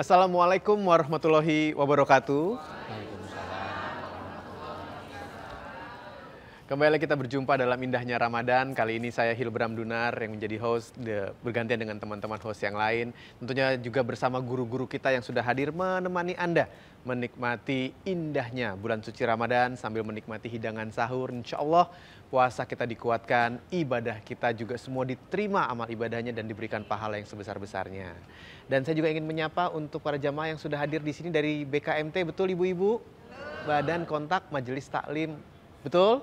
Assalamualaikum warahmatullahi wabarakatuh. Kembali lagi kita berjumpa dalam indahnya Ramadan. Kali ini saya Hilbram Dunar yang menjadi host, de, bergantian dengan teman-teman host yang lain. Tentunya juga bersama guru-guru kita yang sudah hadir menemani Anda menikmati indahnya bulan suci Ramadan sambil menikmati hidangan sahur. Insya Allah puasa kita dikuatkan, ibadah kita juga semua diterima amal ibadahnya dan diberikan pahala yang sebesar-besarnya. Dan saya juga ingin menyapa untuk para jamaah yang sudah hadir di sini dari BKMT, betul Ibu-ibu? Badan Kontak Majelis Taklim. Betul?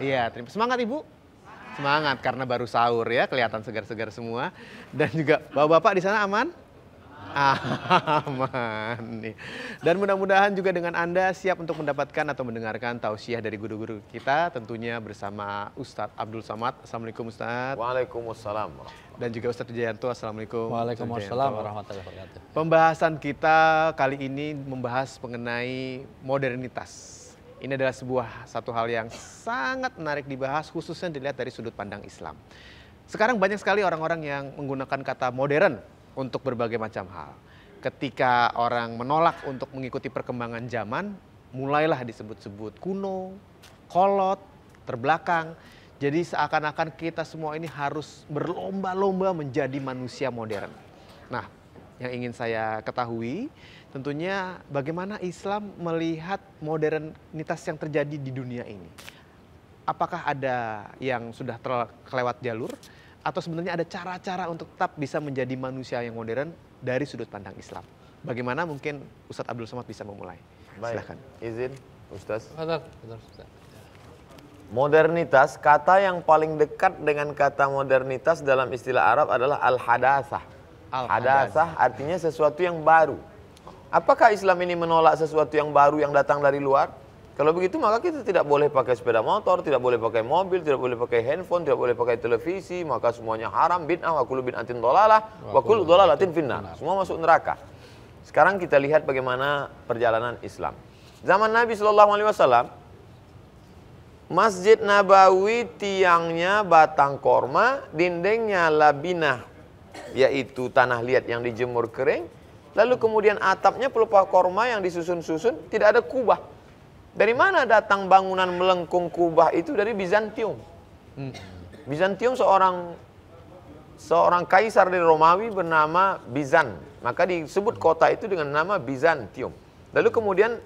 Iya, terima semangat Ibu. Semangat karena baru sahur ya, kelihatan segar-segar semua. Dan juga bapak-bapak di sana aman? aman nih. Dan mudah-mudahan juga dengan Anda siap untuk mendapatkan atau mendengarkan tausiah dari guru-guru kita tentunya bersama Ustadz Abdul Samad. Assalamualaikum Ustadz. Waalaikumsalam. Dan juga Ustadz Jayanto, Assalamualaikum. Waalaikumsalam warahmatullahi wabarakatuh. Pembahasan kita kali ini membahas mengenai modernitas. Ini adalah sebuah satu hal yang sangat menarik dibahas khususnya dilihat dari sudut pandang Islam. Sekarang banyak sekali orang-orang yang menggunakan kata modern untuk berbagai macam hal. Ketika orang menolak untuk mengikuti perkembangan zaman, mulailah disebut-sebut kuno, kolot, terbelakang. Jadi seakan-akan kita semua ini harus berlomba-lomba menjadi manusia modern. Nah, yang ingin saya ketahui tentunya bagaimana Islam melihat modernitas yang terjadi di dunia ini. Apakah ada yang sudah terlewat jalur? atau sebenarnya ada cara-cara untuk tetap bisa menjadi manusia yang modern dari sudut pandang Islam. Bagaimana mungkin Ustadz Abdul Somad bisa memulai? Baik. Silahkan. Izin, Ustaz. Modernitas, kata yang paling dekat dengan kata modernitas dalam istilah Arab adalah al-hadasah. Al-hadasah artinya sesuatu yang baru. Apakah Islam ini menolak sesuatu yang baru yang datang dari luar? Kalau begitu maka kita tidak boleh pakai sepeda motor, tidak boleh pakai mobil, tidak boleh pakai handphone, tidak boleh pakai televisi, maka semuanya haram bid'ah wa kullu bid'atin dolalah wa kullu dolalatin finnar. Semua masuk neraka. Sekarang kita lihat bagaimana perjalanan Islam. Zaman Nabi Shallallahu alaihi wasallam Masjid Nabawi tiangnya batang korma, dindingnya labinah, yaitu tanah liat yang dijemur kering. Lalu kemudian atapnya pelupa korma yang disusun-susun, tidak ada kubah dari mana datang bangunan melengkung kubah itu dari Bizantium? Hmm. Bizantium seorang seorang kaisar dari Romawi bernama Bizan. Maka disebut kota itu dengan nama Bizantium. Lalu kemudian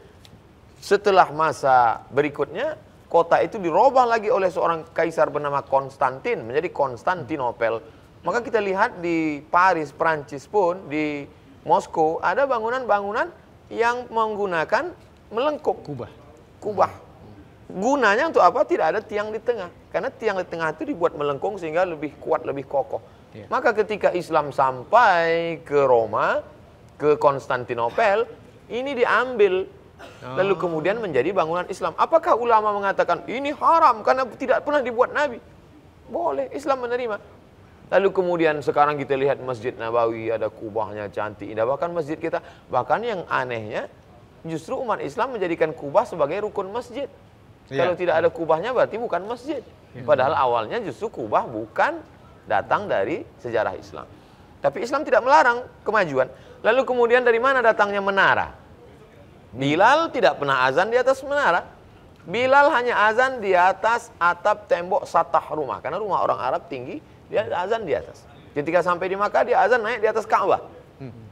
setelah masa berikutnya kota itu dirubah lagi oleh seorang kaisar bernama Konstantin menjadi Konstantinopel. Maka kita lihat di Paris, Prancis pun di Moskow ada bangunan-bangunan yang menggunakan melengkung kubah kubah. Gunanya untuk apa? Tidak ada tiang di tengah. Karena tiang di tengah itu dibuat melengkung sehingga lebih kuat, lebih kokoh. Ya. Maka ketika Islam sampai ke Roma, ke Konstantinopel, ini diambil lalu oh. kemudian menjadi bangunan Islam. Apakah ulama mengatakan ini haram karena tidak pernah dibuat Nabi? Boleh, Islam menerima. Lalu kemudian sekarang kita lihat Masjid Nabawi ada kubahnya cantik indah. Bahkan masjid kita, bahkan yang anehnya justru umat Islam menjadikan kubah sebagai rukun masjid. Ya. Kalau tidak ada kubahnya berarti bukan masjid. Ya. Padahal awalnya justru kubah bukan datang dari sejarah Islam. Tapi Islam tidak melarang kemajuan. Lalu kemudian dari mana datangnya menara? Bilal tidak pernah azan di atas menara. Bilal hanya azan di atas atap tembok satah rumah. Karena rumah orang Arab tinggi, dia azan di atas. Ketika sampai di Makkah, dia azan naik di atas Ka'bah.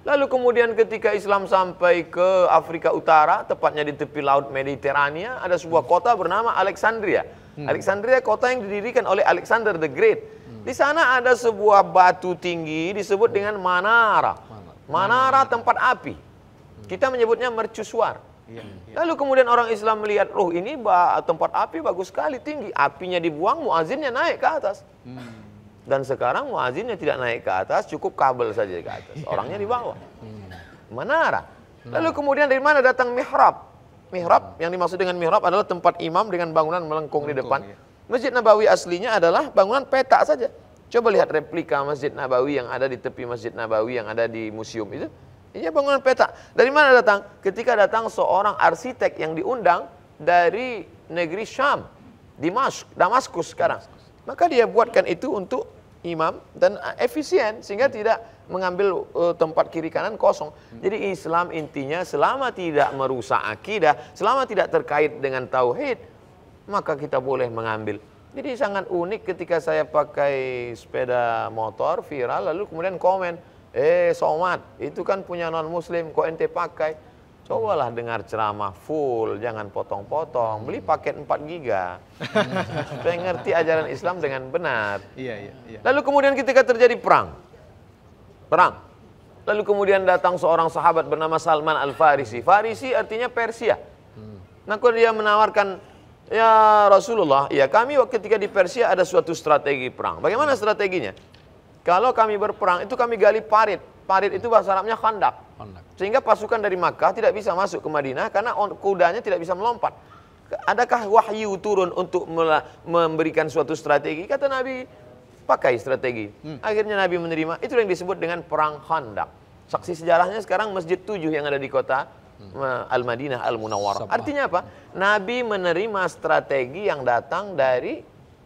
Lalu kemudian ketika Islam sampai ke Afrika Utara, tepatnya di tepi laut Mediterania, ada sebuah kota bernama Alexandria. Hmm. Alexandria kota yang didirikan oleh Alexander the Great. Hmm. Di sana ada sebuah batu tinggi disebut oh. dengan Manara. Manara tempat api. Hmm. Kita menyebutnya mercusuar. Iya, iya. Lalu kemudian orang Islam melihat, "Ruh oh, ini tempat api bagus sekali, tinggi. Apinya dibuang, muazinnya naik ke atas." Hmm. Dan sekarang muazinnya tidak naik ke atas, cukup kabel saja ke atas. Iya. Orangnya di bawah. Hmm. Menara. Hmm. Lalu kemudian dari mana datang mihrab? Mihrab yang dimaksud dengan mihrab adalah tempat imam dengan bangunan melengkung, di depan. Iya. Masjid Nabawi aslinya adalah bangunan petak saja. Coba lihat replika Masjid Nabawi yang ada di tepi Masjid Nabawi yang ada di museum itu. Ini iya, bangunan petak. Dari mana datang? Ketika datang seorang arsitek yang diundang dari negeri Syam, Di Damaskus sekarang. Maka dia buatkan itu untuk imam dan uh, efisien sehingga tidak mengambil uh, tempat kiri kanan kosong. Jadi Islam intinya selama tidak merusak akidah, selama tidak terkait dengan tauhid, maka kita boleh mengambil. Jadi sangat unik ketika saya pakai sepeda motor viral lalu kemudian komen, "Eh, somat, itu kan punya non muslim, kok ente pakai?" cobalah dengar ceramah full, jangan potong-potong, beli paket 4 giga. supaya ngerti ajaran Islam dengan benar. Iya, iya, iya. Lalu kemudian ketika terjadi perang, perang. Lalu kemudian datang seorang sahabat bernama Salman Al-Farisi. Farisi artinya Persia. Hmm. Nah, kalau dia menawarkan, ya Rasulullah, ya kami ketika di Persia ada suatu strategi perang. Bagaimana strateginya? Kalau kami berperang, itu kami gali parit parit itu bahasa Arabnya khandak. Sehingga pasukan dari Makkah tidak bisa masuk ke Madinah karena kudanya tidak bisa melompat. Adakah wahyu turun untuk memberikan suatu strategi? Kata Nabi, pakai strategi. Hmm. Akhirnya Nabi menerima. Itu yang disebut dengan perang khandak. Saksi sejarahnya sekarang Masjid tujuh yang ada di kota hmm. eh, Al-Madinah Al-Munawwarah. Artinya apa? Nabi menerima strategi yang datang dari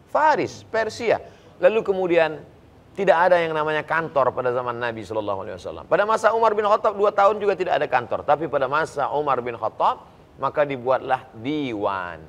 Faris, Persia. Lalu kemudian tidak ada yang namanya kantor pada zaman Nabi Shallallahu Alaihi Wasallam. Pada masa Umar bin Khattab dua tahun juga tidak ada kantor. Tapi pada masa Umar bin Khattab maka dibuatlah diwan.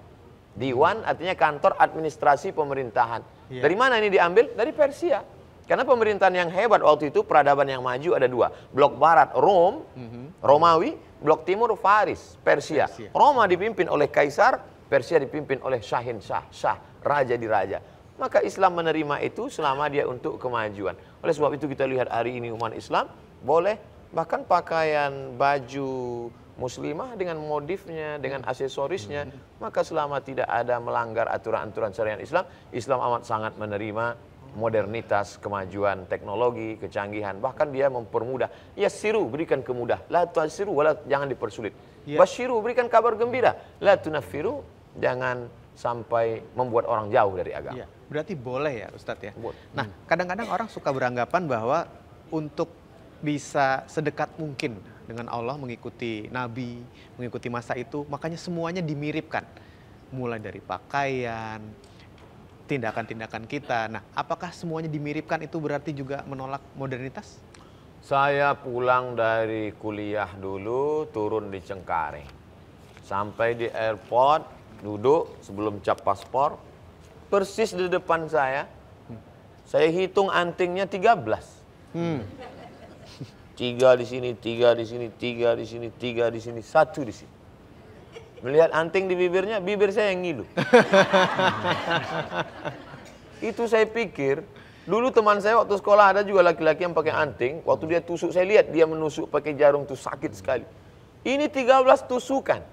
Diwan artinya kantor administrasi pemerintahan. Ya. Dari mana ini diambil? Dari Persia. Karena pemerintahan yang hebat waktu itu peradaban yang maju ada dua. Blok barat Rom, mhm. Romawi, blok timur Faris, Persia. Persia. Roma dipimpin oleh kaisar, Persia dipimpin oleh Shahin Shah, Shah, raja di raja maka Islam menerima itu selama dia untuk kemajuan. Oleh sebab itu kita lihat hari ini umat Islam boleh bahkan pakaian baju muslimah dengan modifnya, dengan aksesorisnya, maka selama tidak ada melanggar aturan-aturan syariat Islam, Islam amat sangat menerima modernitas, kemajuan teknologi, kecanggihan, bahkan dia mempermudah. Ya siru berikan kemudah, la tuasiru wala jangan dipersulit. Ya. siru berikan kabar gembira, la tunafiru jangan sampai membuat orang jauh dari agama. Ya berarti boleh ya Ustadz ya. Boleh. Nah hmm. kadang-kadang orang suka beranggapan bahwa untuk bisa sedekat mungkin dengan Allah mengikuti Nabi, mengikuti masa itu, makanya semuanya dimiripkan. Mulai dari pakaian, tindakan-tindakan kita. Nah, apakah semuanya dimiripkan itu berarti juga menolak modernitas? Saya pulang dari kuliah dulu, turun di Cengkareng. Sampai di airport, duduk sebelum cap paspor, persis di depan saya. Saya hitung antingnya 13. Hmm. Tiga di sini, tiga di sini, tiga di sini, tiga di sini, satu di sini. Melihat anting di bibirnya, bibir saya yang ngilu. Itu saya pikir, dulu teman saya waktu sekolah ada juga laki-laki yang pakai anting. Waktu dia tusuk, saya lihat dia menusuk pakai jarum itu sakit sekali. Ini 13 tusukan.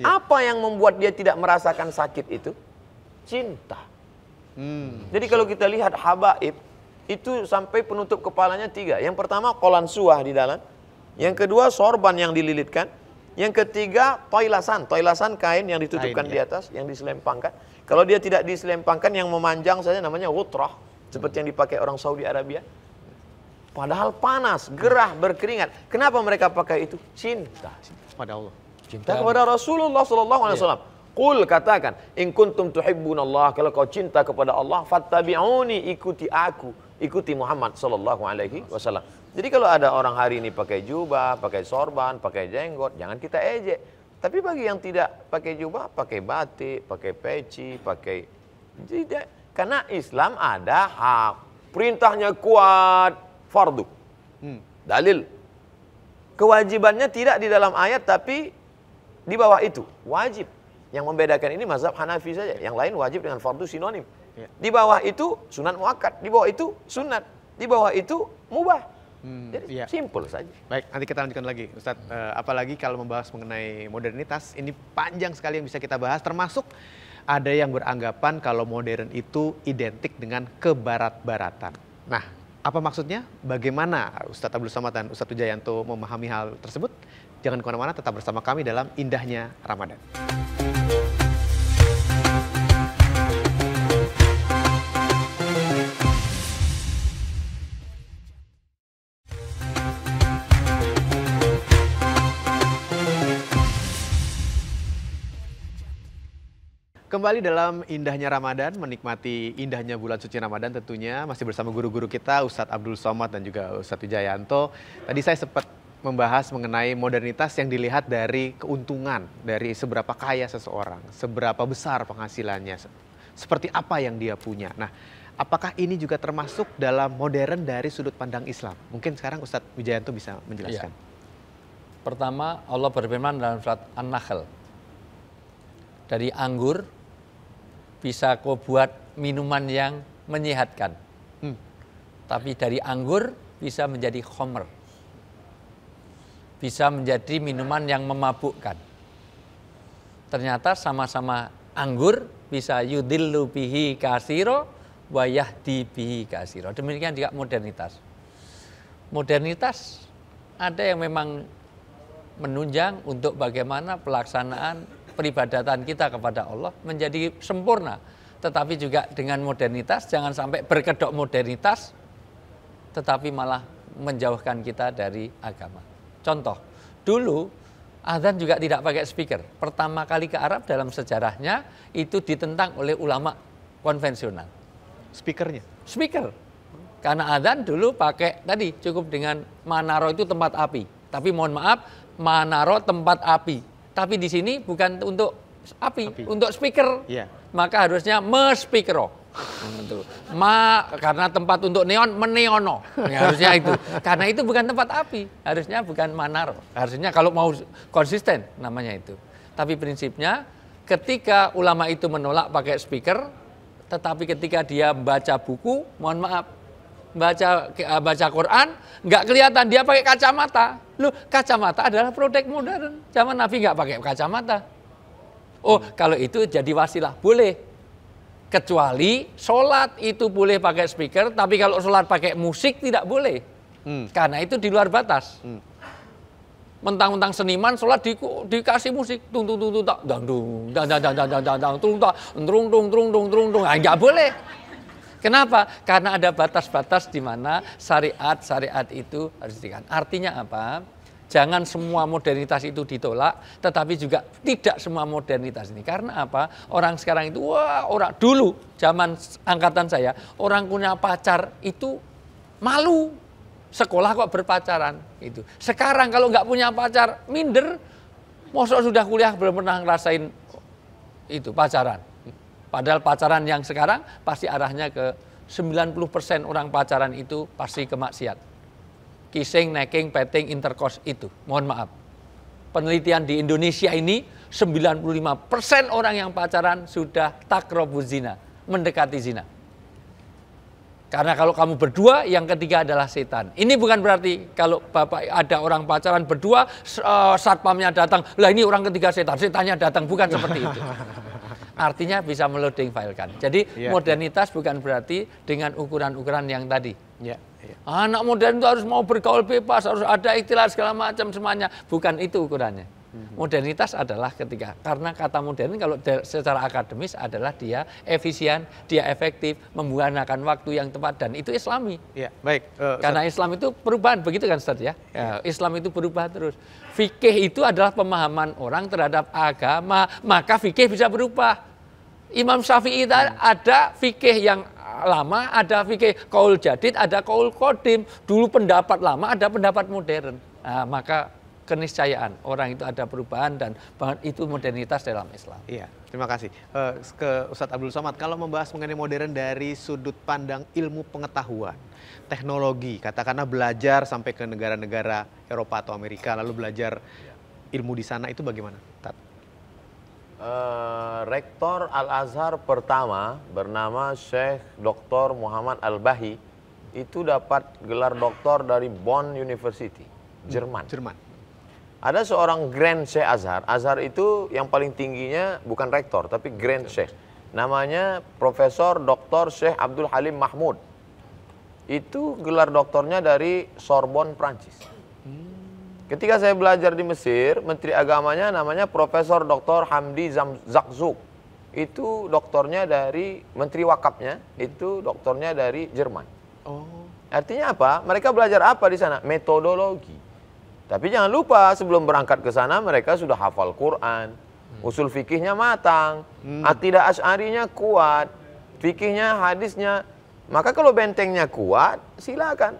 Iya. Apa yang membuat dia tidak merasakan sakit itu? Cinta. Hmm. Jadi kalau kita lihat habaib itu sampai penutup kepalanya tiga. Yang pertama kolan suah di dalam. Yang kedua sorban yang dililitkan. Yang ketiga toilasan. Toilasan kain yang ditutupkan kain, di ya. atas, yang diselempangkan. Kalau dia tidak diselempangkan yang memanjang saja namanya wutrah. Seperti yang dipakai orang Saudi Arabia. Padahal panas, gerah, berkeringat. Kenapa mereka pakai itu? Cinta. Cinta kepada Allah. Cinta kepada Rasulullah Sallallahu Alaihi Wasallam. Iya. Qul katakan, in kuntum Allah. kalau kau cinta kepada Allah, fattabi'uni, ikuti aku, ikuti Muhammad sallallahu alaihi wasallam. Jadi kalau ada orang hari ini pakai jubah, pakai sorban, pakai jenggot, jangan kita ejek. Tapi bagi yang tidak pakai jubah, pakai batik, pakai peci, pakai tidak karena Islam ada hak, perintahnya kuat, fardu. Hmm. Dalil. Kewajibannya tidak di dalam ayat tapi di bawah itu wajib. Yang membedakan ini mazhab Hanafi saja. Yang lain wajib dengan fardu sinonim. Ya. Di bawah itu sunat muakat, di bawah itu sunat, di bawah itu mubah. Hmm, Jadi iya. simple saja. Baik, nanti kita lanjutkan lagi, Ustadz. Uh, apalagi kalau membahas mengenai modernitas, ini panjang sekali yang bisa kita bahas. Termasuk ada yang beranggapan kalau modern itu identik dengan kebarat-baratan. Nah, apa maksudnya? Bagaimana Ustadz Abdul Samad dan Ustadz Ujayanto memahami hal tersebut? Jangan kemana-mana, tetap bersama kami dalam indahnya Ramadan. Kembali dalam indahnya Ramadan, menikmati indahnya bulan suci Ramadan tentunya masih bersama guru-guru kita Ustadz Abdul Somad dan juga Ustadz Wijayanto. Tadi saya sempat membahas mengenai modernitas yang dilihat dari keuntungan, dari seberapa kaya seseorang, seberapa besar penghasilannya, seperti apa yang dia punya. Nah, apakah ini juga termasuk dalam modern dari sudut pandang Islam? Mungkin sekarang Ustadz Wijayanto bisa menjelaskan. Ya. Pertama, Allah berfirman dalam surat An-Nahl. Dari anggur bisa kau buat minuman yang menyehatkan. Hmm. Tapi dari anggur bisa menjadi homer. Bisa menjadi minuman yang memabukkan. Ternyata sama-sama anggur bisa yudillu bihi kasiro wayah di bihi kasiro. Demikian juga modernitas. Modernitas ada yang memang menunjang untuk bagaimana pelaksanaan peribadatan kita kepada Allah menjadi sempurna. Tetapi juga dengan modernitas, jangan sampai berkedok modernitas, tetapi malah menjauhkan kita dari agama. Contoh, dulu Adhan juga tidak pakai speaker. Pertama kali ke Arab dalam sejarahnya itu ditentang oleh ulama konvensional. Speakernya? Speaker. Karena adhan dulu pakai tadi cukup dengan manaro itu tempat api. Tapi mohon maaf, manaro tempat api. Tapi di sini bukan untuk api, api. untuk speaker. Yeah. Maka harusnya me-speaker. Hmm, Ma karena tempat untuk neon meneono. Ya, harusnya itu. Karena itu bukan tempat api, harusnya bukan manar. Harusnya kalau mau konsisten namanya itu. Tapi prinsipnya ketika ulama itu menolak pakai speaker, tetapi ketika dia baca buku, mohon maaf, baca eh, baca Quran nggak kelihatan dia pakai kacamata. lu kacamata adalah produk modern. Zaman Nabi nggak pakai kacamata. Oh, hmm. kalau itu jadi wasilah boleh. Kecuali sholat itu boleh pakai speaker, tapi kalau sholat pakai musik tidak boleh. Hmm. Karena itu di luar batas. Hmm. Mentang-mentang seniman sholat di, dikasih musik tung tung tung tung tak dang dung dang dang dang dang dang dang tung tak tung tung tung tung tung tung nah, nggak boleh Kenapa? Karena ada batas-batas di mana syariat-syariat itu harus diberikan. Artinya apa? Jangan semua modernitas itu ditolak, tetapi juga tidak semua modernitas ini. Karena apa? Orang sekarang itu, wah orang dulu zaman angkatan saya, orang punya pacar itu malu. Sekolah kok berpacaran itu. Sekarang kalau nggak punya pacar, minder. Mosok sudah kuliah belum pernah ngerasain itu pacaran. Padahal pacaran yang sekarang pasti arahnya ke 90% orang pacaran itu pasti ke kemaksiat. Kissing, necking, petting, intercourse itu. Mohon maaf. Penelitian di Indonesia ini 95% orang yang pacaran sudah takrobu zina, mendekati zina. Karena kalau kamu berdua, yang ketiga adalah setan. Ini bukan berarti kalau bapak ada orang pacaran berdua, eh, satpamnya datang, lah ini orang ketiga setan, setannya datang, bukan seperti itu. Artinya bisa meloading file kan. Jadi ya, modernitas ya. bukan berarti dengan ukuran-ukuran yang tadi. Ya, ya. Anak modern itu harus mau bergaul bebas, harus ada istilah segala macam semuanya. Bukan itu ukurannya. Mhm. Modernitas adalah ketika karena kata modern kalau secara akademis adalah dia efisien, dia efektif, menggunakan waktu yang tepat dan itu Islami. Ya, baik. Uh, karena Islam itu perubahan begitu kan Ustaz ya? ya. Islam itu berubah terus fikih itu adalah pemahaman orang terhadap agama, maka fikih bisa berubah. Imam Syafi'i hmm. ada fikih yang lama, ada fikih kaul jadid, ada kaul kodim. Dulu pendapat lama, ada pendapat modern. Nah, maka keniscayaan orang itu ada perubahan dan itu modernitas dalam Islam. Iya, terima kasih. Uh, ke Ustadz Abdul Somad, kalau membahas mengenai modern dari sudut pandang ilmu pengetahuan, teknologi, katakanlah belajar sampai ke negara-negara Eropa atau Amerika, lalu belajar ilmu di sana itu bagaimana? Tat. Uh, eh, Rektor Al-Azhar pertama bernama Sheikh Dr. Muhammad Al-Bahi itu dapat gelar doktor dari Bonn University, Jerman. Jerman. Ada seorang Grand Sheikh Azhar. Azhar itu yang paling tingginya bukan rektor tapi Grand iya. Sheikh. Namanya Profesor Dr. Sheikh Abdul Halim Mahmud. Itu gelar doktornya dari Sorbonne Prancis. Hmm. Ketika saya belajar di Mesir, menteri agamanya namanya Profesor Dr. Hamdi Zakzuk. Itu doktornya dari menteri wakafnya, itu doktornya dari Jerman. Oh. Artinya apa? Mereka belajar apa di sana? Metodologi. Tapi jangan lupa sebelum berangkat ke sana mereka sudah hafal Quran. Hmm. Usul fikihnya matang. Hmm. Akidah ah, asyarinya kuat. Fikihnya, hadisnya. Maka kalau bentengnya kuat, silakan.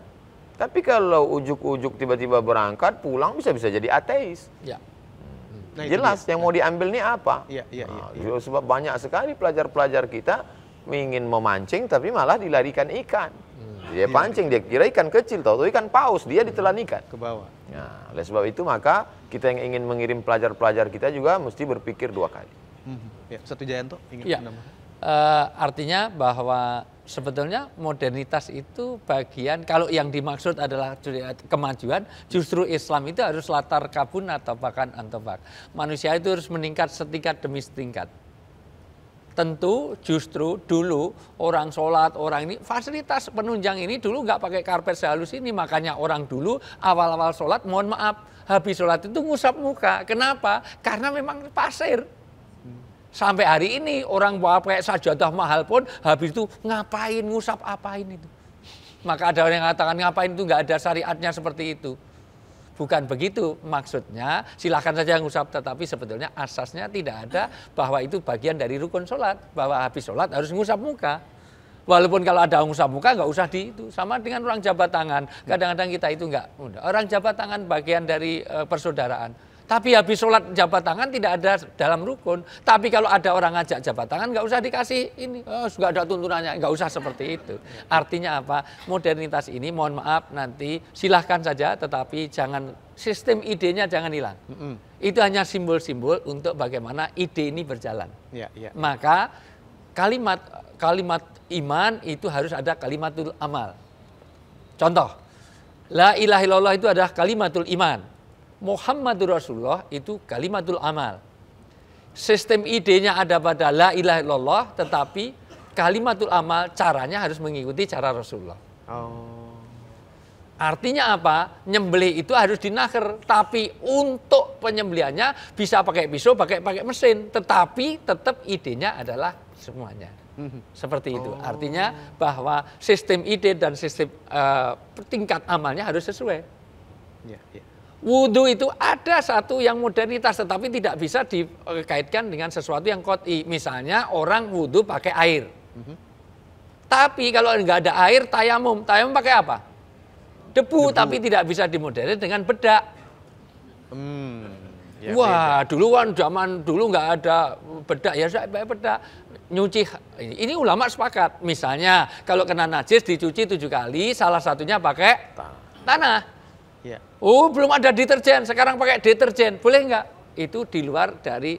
Tapi kalau ujuk-ujuk tiba-tiba berangkat, pulang bisa-bisa jadi ateis. Ya. Hmm. Nah, Jelas yang mau diambil ini apa? Ya, ya, nah, ya. Sebab banyak sekali pelajar-pelajar kita ingin memancing tapi malah dilarikan ikan. Hmm. Dia iya. pancing, dia kira ikan kecil, tahu ikan paus, dia ditelan ikan. Ke bawah. Nah, oleh sebab itu maka kita yang ingin mengirim pelajar-pelajar kita juga mesti berpikir dua kali. Hmm. hmm. Ya, satu Jayanto ingin ya. Uh, artinya bahwa sebetulnya modernitas itu bagian kalau yang dimaksud adalah kemajuan justru Islam itu harus latar kabun atau bahkan antobak manusia itu harus meningkat setingkat demi setingkat Tentu justru dulu orang sholat, orang ini, fasilitas penunjang ini dulu nggak pakai karpet sehalus ini. Makanya orang dulu awal-awal sholat, mohon maaf, habis sholat itu ngusap muka. Kenapa? Karena memang pasir. Sampai hari ini orang bawa pakai sajadah mahal pun habis itu ngapain ngusap apain itu. Maka ada orang yang mengatakan ngapain itu nggak ada syariatnya seperti itu. Bukan begitu maksudnya. Silahkan saja ngusap tetapi sebetulnya asasnya tidak ada bahwa itu bagian dari rukun sholat. Bahwa habis sholat harus ngusap muka. Walaupun kalau ada ngusap muka nggak usah di itu sama dengan orang jabat tangan. Kadang-kadang kita itu nggak. Orang jabat tangan bagian dari eh, persaudaraan tapi habis sholat jabat tangan tidak ada dalam rukun. Tapi kalau ada orang ngajak jabat tangan nggak usah dikasih ini. Oh, nggak ada tuntunannya, nggak usah seperti itu. Artinya apa? Modernitas ini mohon maaf nanti silahkan saja tetapi jangan sistem idenya jangan hilang. Mm -hmm. Itu hanya simbol-simbol untuk bagaimana ide ini berjalan. Yeah, yeah. Maka kalimat kalimat iman itu harus ada kalimatul amal. Contoh, la ilaha illallah itu adalah kalimatul iman. Muhammadur Rasulullah itu kalimatul amal. Sistem idenya ada pada la ilaha illallah tetapi kalimatul amal caranya harus mengikuti cara Rasulullah. Oh. Artinya apa? Nyembelih itu harus dinaker, tapi untuk penyembelihannya bisa pakai pisau, pakai pakai mesin, tetapi tetap idenya adalah semuanya. Mhm. Seperti itu. Oh. Artinya bahwa sistem ide dan sistem uh, tingkat amalnya harus sesuai. yeah, Yeah. Wudhu itu ada satu yang modernitas tetapi tidak bisa dikaitkan dengan sesuatu yang koti. Misalnya orang wudhu pakai air. Mm -hmm. Tapi kalau nggak ada air, tayamum. Tayamum pakai apa? Debu, Debu. tapi tidak bisa dimodernis dengan bedak. Hmm. Ya, Wah, ya, ya. dulu kan zaman dulu nggak ada bedak ya saya bedak nyuci. Ini ulama sepakat. Misalnya kalau kena najis dicuci tujuh kali, salah satunya pakai tanah. Iya. Oh, belum ada deterjen, sekarang pakai deterjen. Boleh nggak? Itu di luar dari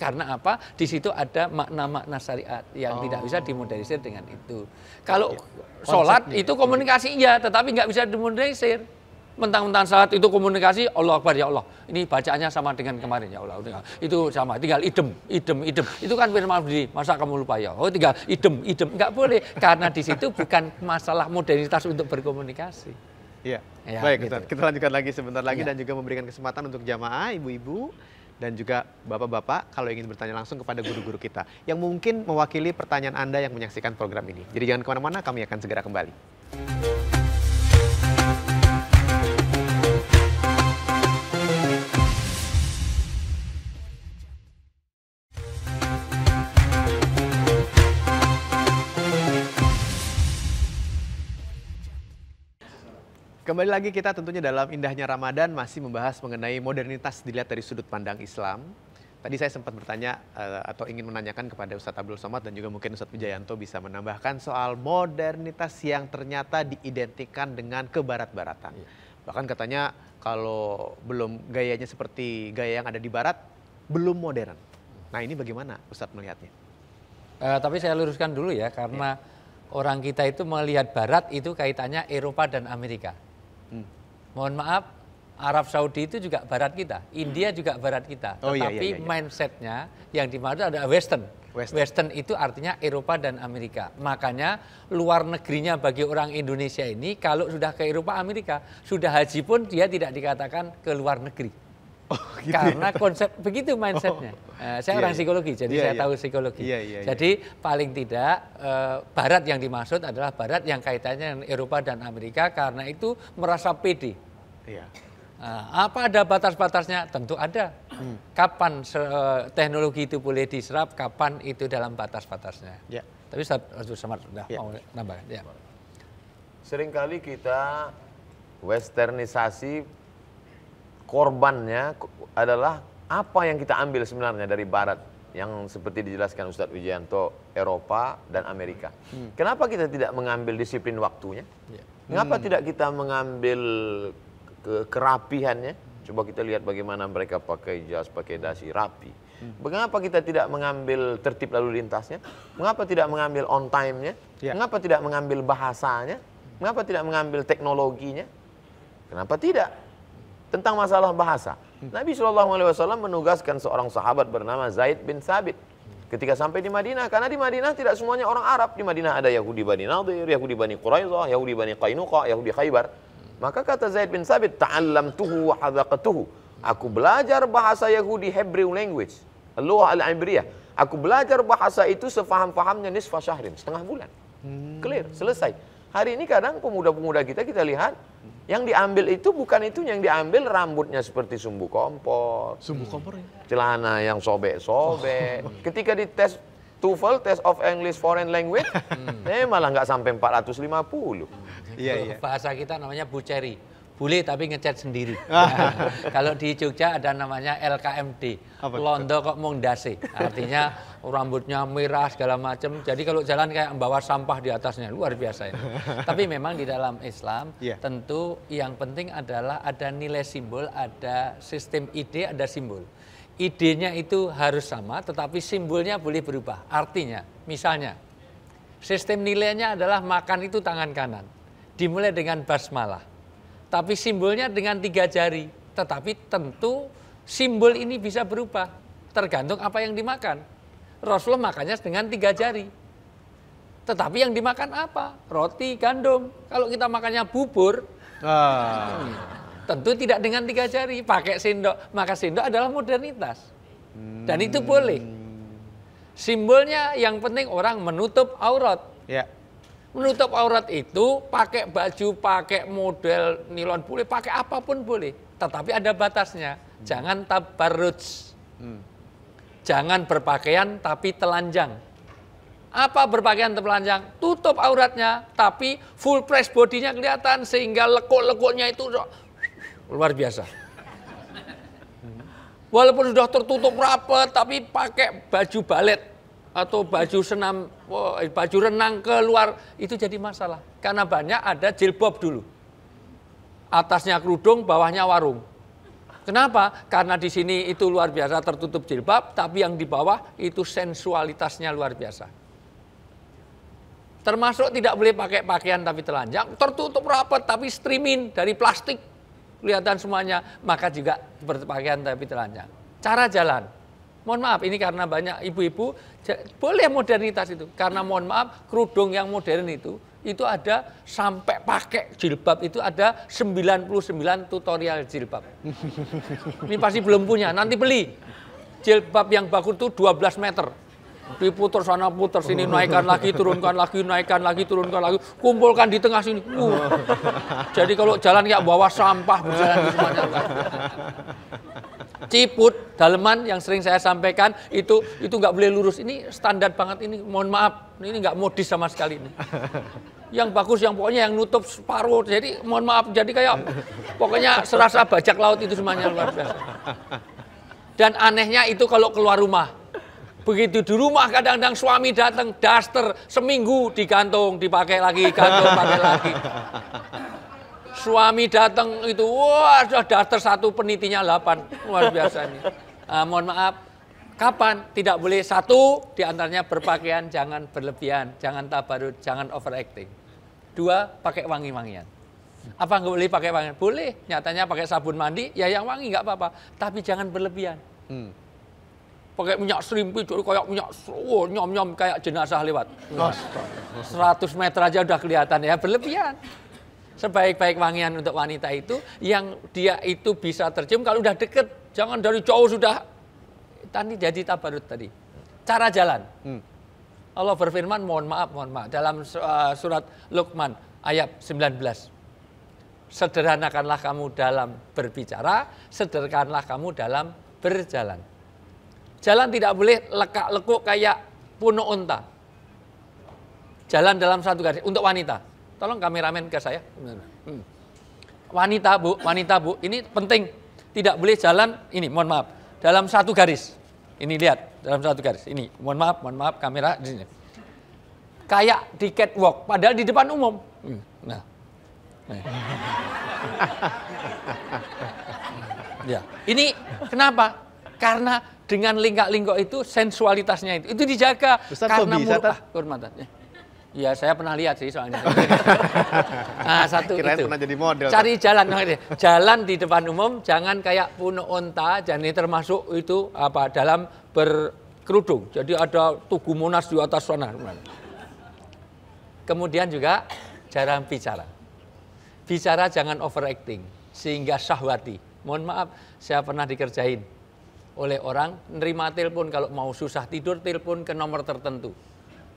karena apa? Di situ ada makna-makna syariat yang oh. tidak bisa oh. dimodernisir dengan itu. Kalau ya. sholat itu komunikasi iya, tetapi nggak bisa dimodernisir. Mentang-mentang sholat itu komunikasi Allah Akbar ya Allah. Ini bacaannya sama dengan kemarin ya Allah. Itu sama, tinggal idem, idem, idem. Itu kan firman Allah masa kamu lupa ya. Oh, tinggal idem, idem. Enggak boleh karena di situ bukan masalah modernitas untuk berkomunikasi. Iya. Ya, Baik, gitu. kita lanjutkan lagi sebentar lagi ya. dan juga memberikan kesempatan untuk jamaah, ibu-ibu dan juga bapak-bapak kalau ingin bertanya langsung kepada guru-guru kita yang mungkin mewakili pertanyaan Anda yang menyaksikan program ini. Jadi jangan kemana-mana, kami akan segera kembali. Kembali lagi kita tentunya dalam indahnya Ramadan masih membahas mengenai modernitas dilihat dari sudut pandang Islam. Tadi saya sempat bertanya eh, atau ingin menanyakan kepada Ustadz Abdul Somad dan juga mungkin Ustadz Wijayanto bisa menambahkan soal modernitas yang ternyata diidentikan dengan kebarat-baratan. Iya. Bahkan katanya kalau belum gayanya seperti gaya yang ada di barat, belum modern. Nah ini bagaimana Ustadz melihatnya? Uh, tapi saya luruskan dulu ya karena iya. orang kita itu melihat barat itu kaitannya Eropa dan Amerika Hmm. Mohon maaf, Arab Saudi itu juga barat kita, India juga barat kita. Oh, iya, iya, Tetapi iya, iya, iya. mindsetnya yang dimaksud adalah Western. Western. Western itu artinya Eropa dan Amerika. Makanya luar negerinya bagi orang Indonesia ini kalau sudah ke Eropa Amerika, sudah haji pun dia tidak dikatakan ke luar negeri. Oh, gitu ya. Karena ya? konsep begitu mindsetnya. Oh. Eh, saya yeah, orang yeah. psikologi, jadi yeah, saya yeah. tahu psikologi. Yeah, yeah, iya. jadi yeah. paling tidak uh, Barat yang dimaksud adalah Barat yang kaitannya dengan Eropa dan Amerika karena itu merasa pede. Yeah. Nah, apa ada batas-batasnya? Tentu ada. Hmm. Kapan uh, teknologi itu boleh diserap, kapan itu dalam batas-batasnya. Ya. Tapi Ustaz Abdul sudah iya. mau nambah. Ya. Seringkali kita westernisasi korbannya adalah apa yang kita ambil sebenarnya dari Barat yang seperti dijelaskan Ustadz Wijayanto, Eropa dan Amerika. Hmm. Kenapa kita tidak mengambil disiplin waktunya? Yeah. Mengapa hmm. tidak kita mengambil ke kerapihannya? Coba kita lihat bagaimana mereka pakai jas, pakai dasi rapi. Hmm. Mengapa kita tidak mengambil tertib lalu lintasnya? Mengapa tidak mengambil on time-nya? Ya. Mengapa tidak mengambil bahasanya? Mengapa tidak mengambil teknologinya? Kenapa tidak? Tentang masalah bahasa. Nabi Shallallahu Alaihi Wasallam menugaskan seorang sahabat bernama Zaid bin Thabit ketika sampai di Madinah karena di Madinah tidak semuanya orang Arab di Madinah ada Yahudi Bani Nadir Yahudi Bani Quraizah Yahudi Bani Qainuqa Yahudi Khaybar maka kata Zaid bin Sabit tuhu wa hadaqatuhu aku belajar bahasa Yahudi Hebrew language Allah al-Ibriyah aku belajar bahasa itu sefaham-fahamnya nisfa syahrin setengah bulan hmm. clear selesai hari ini kadang pemuda-pemuda kita kita lihat yang diambil itu bukan itu yang diambil rambutnya seperti sumbu kompor. Sumbu kompor ya? Celana yang sobek-sobek. Oh. Ketika dites TOEFL, Test of English Foreign Language, hmm. eh malah nggak sampai 450. Iya, iya. Bahasa kita namanya Bu buceri. Boleh tapi ngecat sendiri. Ah. Kalau di Jogja ada namanya LKMD, Londo kok mung dasi. Artinya rambutnya merah segala macam. Jadi kalau jalan kayak membawa sampah di atasnya luar biasa ini. Tapi memang di dalam Islam yeah. tentu yang penting adalah ada nilai simbol, ada sistem ide, ada simbol. Idenya itu harus sama, tetapi simbolnya boleh berubah. Artinya, misalnya, sistem nilainya adalah makan itu tangan kanan, dimulai dengan basmalah. Tapi simbolnya dengan tiga jari. Tetapi tentu simbol ini bisa berubah, tergantung apa yang dimakan Rasulullah makannya dengan tiga jari. Tetapi yang dimakan apa? Roti, gandum. Kalau kita makannya bubur, ah. tentu tidak dengan tiga jari. Pakai sendok. Maka sendok adalah modernitas. Dan itu hmm. boleh. Simbolnya yang penting orang menutup aurat. Ya. Menutup aurat itu pakai baju, pakai model nilon boleh, pakai apapun boleh. Tetapi ada batasnya. Hmm. Jangan tabarruj. Hmm Jangan berpakaian tapi telanjang. Apa berpakaian telanjang? Tutup auratnya tapi full press bodinya kelihatan sehingga lekuk-lekuknya itu luar biasa. Walaupun sudah tertutup rapat tapi pakai baju balet atau baju senam, baju renang keluar itu jadi masalah. Karena banyak ada jilbab dulu. Atasnya kerudung, bawahnya warung Kenapa? Karena di sini itu luar biasa tertutup jilbab, tapi yang di bawah itu sensualitasnya luar biasa. Termasuk tidak boleh pakai pakaian tapi telanjang, tertutup rapat tapi streaming dari plastik. Kelihatan semuanya, maka juga berpakaian tapi telanjang. Cara jalan. Mohon maaf, ini karena banyak ibu-ibu boleh modernitas itu. Karena mohon maaf, kerudung yang modern itu itu ada sampai pakai jilbab itu ada 99 tutorial jilbab. Ini pasti belum punya, nanti beli. Jilbab yang bagus itu 12 meter. Diputar sana putar sini naikkan lagi turunkan lagi naikkan lagi turunkan lagi kumpulkan di tengah sini. Uh. Jadi kalau jalan kayak bawa sampah berjalan di semuanya ciput daleman yang sering saya sampaikan itu itu nggak boleh lurus ini standar banget ini mohon maaf ini nggak modis sama sekali ini yang bagus yang pokoknya yang nutup separuh jadi mohon maaf jadi kayak pokoknya serasa bajak laut itu semuanya luar biasa dan anehnya itu kalau keluar rumah Begitu di rumah kadang-kadang suami datang daster seminggu digantung, dipakai lagi, gantung, pakai lagi. Suami datang itu, wah sudah daftar satu penitinya 8. Luar biasa ini. Uh, mohon maaf, kapan tidak boleh satu diantaranya berpakaian jangan berlebihan, jangan tabarut, jangan overacting. Dua, pakai wangi-wangian. Apa nggak boleh pakai wangi? Boleh, nyatanya pakai sabun mandi, ya yang wangi nggak apa-apa. Tapi jangan berlebihan. Hmm. Pakai minyak serimpi, jadi kayak minyak oh, nyom-nyom kayak jenazah lewat. 100 meter aja udah kelihatan ya, berlebihan. Sebaik-baik wangian untuk wanita itu yang dia itu bisa tercium kalau udah deket. Jangan dari jauh sudah. Tadi jadi tabarut tadi. Cara jalan. Hmm. Allah berfirman, mohon maaf, mohon maaf. Dalam eh, surat Luqman ayat 19. Sederhanakanlah kamu dalam berbicara, sederhanakanlah kamu dalam berjalan. Jalan tidak boleh lekak lekuk kayak puno unta. Jalan dalam satu garis untuk wanita. Tolong kameramen ke saya. Hmm. Wanita bu, wanita bu, ini penting. Tidak boleh jalan, ini mohon maaf, dalam satu garis. Ini lihat, dalam satu garis. Ini, mohon maaf, mohon maaf, kamera di sini. Kayak di catwalk, padahal di depan umum. Hmm. Nah. ya. Ini kenapa? Karena dengan lingkak lingkok itu sensualitasnya itu itu dijaga Ustaz, karena murah hormatannya. Ya saya pernah lihat sih soalnya. nah, satu Kirain itu. pernah jadi model. Cari jalan. Jalan di depan umum, jangan kayak puno onta, jadi termasuk itu apa dalam berkerudung. Jadi ada tugu monas di atas sana. Kemudian juga jarang bicara. Bicara jangan overacting, sehingga syahwati. Mohon maaf, saya pernah dikerjain oleh orang, nerima telepon kalau mau susah tidur, telepon ke nomor tertentu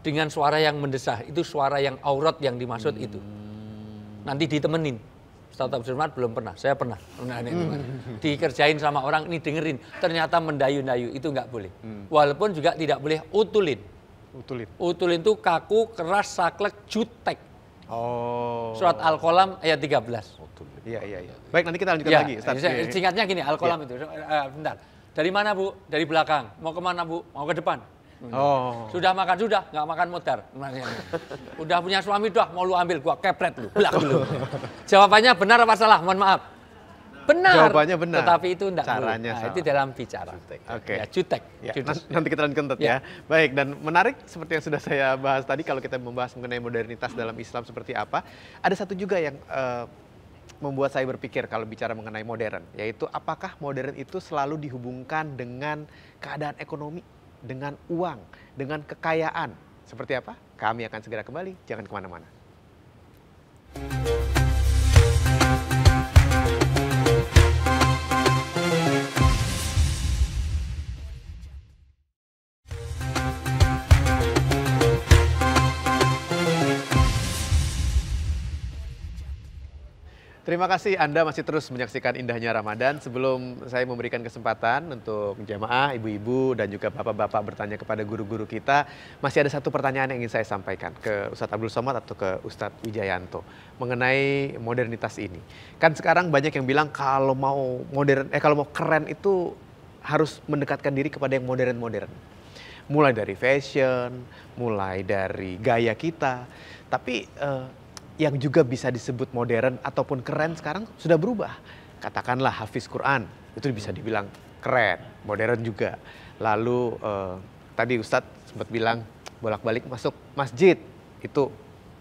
dengan suara yang mendesah itu suara yang aurat yang dimaksud hmm. itu nanti ditemenin Abdul Jumat belum pernah saya pernah pernah ini, hmm. dikerjain sama orang ini dengerin ternyata mendayu-dayu itu nggak boleh hmm. walaupun juga tidak boleh utulin utulin utulin itu kaku keras saklek jutek Oh. Surat Al-Qalam ayat 13. Iya, iya, ya. Baik, nanti kita lanjutkan ya, lagi. Ya, Saya, iya, iya. singkatnya gini, Al-Qalam ya. itu. Uh, bentar. Dari mana, Bu? Dari belakang. Mau kemana, Bu? Mau ke depan? Oh. Sudah makan sudah, nggak makan muter. Udah punya suami doh, mau lu ambil gua kepret lu, belak lu. Jawabannya benar apa salah? Mohon maaf. Benar. Jawabannya benar. Tetapi itu enggak Caranya nah, itu dalam bicara. Ya, Oke. Okay. Ya, jutek. Ya, jutek. Nanti kita lanjutkan ya. ya. Baik, dan menarik seperti yang sudah saya bahas tadi kalau kita membahas mengenai modernitas dalam Islam seperti apa, ada satu juga yang uh, membuat saya berpikir kalau bicara mengenai modern, yaitu apakah modern itu selalu dihubungkan dengan keadaan ekonomi? dengan uang, dengan kekayaan. Seperti apa? Kami akan segera kembali. Jangan kemana-mana. Terima kasih Anda masih terus menyaksikan indahnya Ramadan. Sebelum saya memberikan kesempatan untuk jemaah, ibu-ibu, dan juga bapak-bapak bertanya kepada guru-guru kita, masih ada satu pertanyaan yang ingin saya sampaikan ke Ustadz Abdul Somad atau ke Ustadz Wijayanto mengenai modernitas ini. Kan sekarang banyak yang bilang kalau mau modern, eh kalau mau keren itu harus mendekatkan diri kepada yang modern-modern. Mulai dari fashion, mulai dari gaya kita. Tapi eh, yang juga bisa disebut modern ataupun keren sekarang sudah berubah. Katakanlah hafiz Quran, itu bisa dibilang keren, modern juga. Lalu eh, tadi Ustadz sempat bilang bolak-balik masuk masjid, itu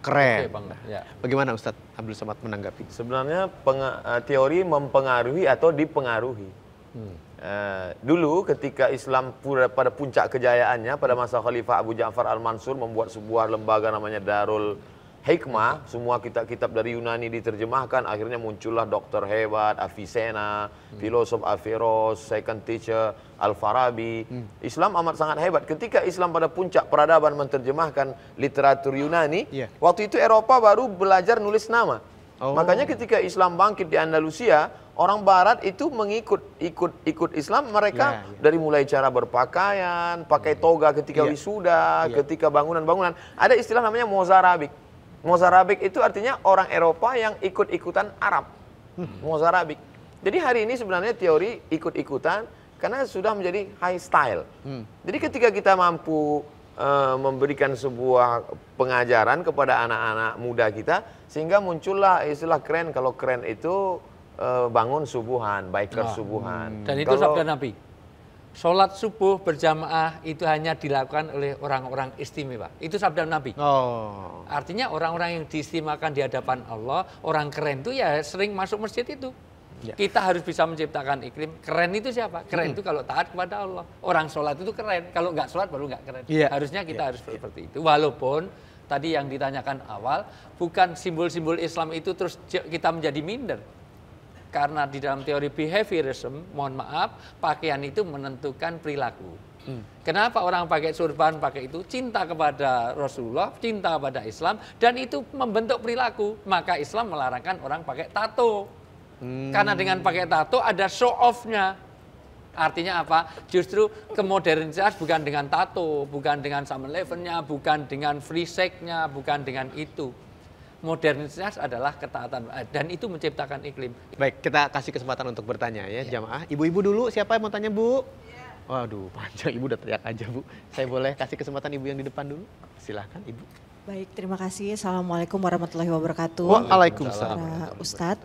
keren. Okay, bang, ya. Bagaimana Ustadz Abdul Samad menanggapi? Sebenarnya eh, teori mempengaruhi atau dipengaruhi. Hmm. Uh, dulu ketika Islam pada puncak kejayaannya pada masa Khalifah Abu Ja'far Al-Mansur membuat sebuah lembaga namanya Darul hikmah semua kitab-kitab dari Yunani diterjemahkan akhirnya muncullah dokter hebat Avicenna hmm. filosof Averroes second teacher Al Farabi hmm. Islam amat sangat hebat ketika Islam pada puncak peradaban menerjemahkan literatur Yunani yeah. waktu itu Eropa baru belajar nulis nama oh. makanya ketika Islam bangkit di Andalusia orang barat itu mengikut ikut ikut Islam mereka yeah, yeah. dari mulai cara berpakaian pakai hmm. toga ketika yeah. wisuda yeah. ketika bangunan-bangunan ada istilah namanya mozarabik Mozarabik itu artinya orang Eropa yang ikut-ikutan Arab. Mozarabik. Jadi hari ini sebenarnya teori ikut-ikutan karena sudah menjadi high style. Hmm. Jadi ketika kita mampu uh, memberikan sebuah pengajaran kepada anak-anak muda kita sehingga muncullah istilah keren kalau keren itu uh, bangun subuhan, biker nah. subuhan. Dan itu kalau, sabda Nabi sholat subuh berjamaah itu hanya dilakukan oleh orang-orang istimewa. Itu sabda Nabi. Oh. Artinya orang-orang yang diistimewakan di hadapan Allah, orang keren itu ya sering masuk masjid itu. Ya. Kita harus bisa menciptakan iklim. Keren itu siapa? Keren hmm. itu kalau taat kepada Allah. Orang sholat itu keren. Kalau nggak sholat baru nggak keren. Ya. Harusnya kita ya. harus seperti itu. Walaupun tadi yang ditanyakan awal, bukan simbol-simbol Islam itu terus kita menjadi minder. Karena di dalam teori behaviorism, mohon maaf, pakaian itu menentukan perilaku. Hmm. Kenapa orang pakai surban, pakai itu cinta kepada Rasulullah, cinta kepada Islam, dan itu membentuk perilaku. Maka Islam melarangkan orang pakai tato. Hmm. Karena dengan pakai tato ada show off-nya. Artinya apa? Justru kemodernitas bukan dengan tato, bukan dengan summer levelnya, bukan dengan free sex-nya, bukan dengan itu modernitas adalah ketaatan eh, dan itu menciptakan iklim. Baik, kita kasih kesempatan untuk bertanya ya, ya. jamaah. Ibu-ibu dulu siapa yang mau tanya, Bu? Ya. Waduh, panjang Ibu udah teriak aja, Bu. Saya boleh kasih kesempatan Ibu yang di depan dulu? Silahkan, Ibu. Baik, terima kasih. Assalamualaikum warahmatullahi wabarakatuh. Waalaikumsalam. Ustadz,